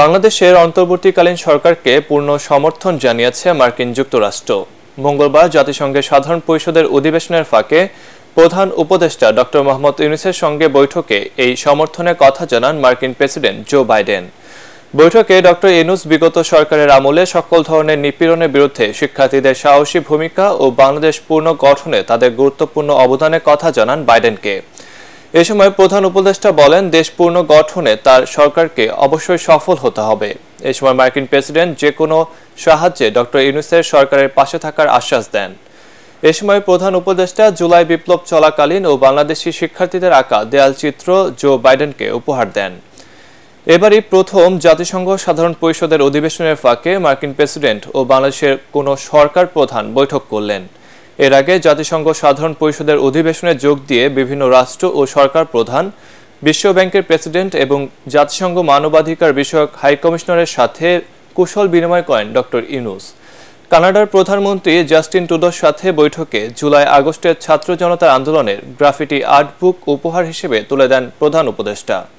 বাংলাদেশের অন্তর্বর্তীকালীন সরকারকে পূর্ণ সমর্থন জানিয়েছে মার্কিন যুক্তরাষ্ট্র মঙ্গলবার জাতিসংঘের সাধারণ পরিষদের অধিবেশনের ফাঁকে প্রধান উপদেষ্টা ড মোহাম্মদ ইউনিসের সঙ্গে বৈঠকে এই সমর্থনের কথা জানান মার্কিন প্রেসিডেন্ট জো বাইডেন বৈঠকে ড ইউনুস বিগত সরকারের আমলে সকল ধরনের নিপীড়নের বিরুদ্ধে শিক্ষার্থীদের সাহসী ভূমিকা ও বাংলাদেশ পূর্ণ গঠনে তাদের গুরুত্বপূর্ণ অবদানের কথা জানান বাইডেনকে এ সময় প্রধান উপদেষ্টা বলেন দেশ পূর্ণ গঠনে তার সরকারকে অবশ্যই সফল হতে হবে এ সময় মার্কিন প্রেসিডেন্ট যে কোনো সাহায্যে ডক্টর ইউনুসের সরকারের পাশে থাকার আশ্বাস দেন এ সময় প্রধান উপদেষ্টা জুলাই বিপ্লব চলাকালীন ও বাংলাদেশি শিক্ষার্থীদের আঁকা দেয়াল চিত্র জো বাইডেনকে উপহার দেন এবারই প্রথম জাতিসংঘ সাধারণ পরিষদের অধিবেশনের ফাঁকে মার্কিন প্রেসিডেন্ট ও বাংলাদেশের কোনো সরকার প্রধান বৈঠক করলেন এর আগে জাতিসংঘ সাধারণ পরিষদের অধিবেশনে যোগ দিয়ে বিভিন্ন রাষ্ট্র ও সরকার প্রধান বিশ্বব্যাংকের প্রেসিডেন্ট এবং জাতিসংঘ মানবাধিকার বিষয়ক হাইকমিশনারের সাথে কুশল বিনিময় করেন ডক্টর ইউনুস কানাডার প্রধানমন্ত্রী জাস্টিন টুডোর সাথে বৈঠকে জুলাই আগস্টের ছাত্র জনতার আন্দোলনের গ্রাফিটি আর্ট বুক উপহার হিসেবে তুলে দেন প্রধান উপদেষ্টা